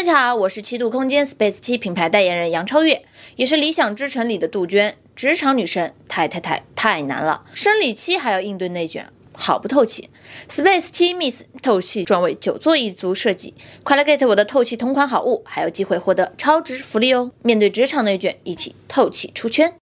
大家好，我是七度空间 Space 七品牌代言人杨超越，也是《理想之城》里的杜鹃，职场女神太太太太难了，生理期还要应对内卷，好不透气。Space 七 Miss 透气专为久坐一族设计，快来 get 我的透气同款好物，还有机会获得超值福利哦！面对职场内卷，一起透气出圈。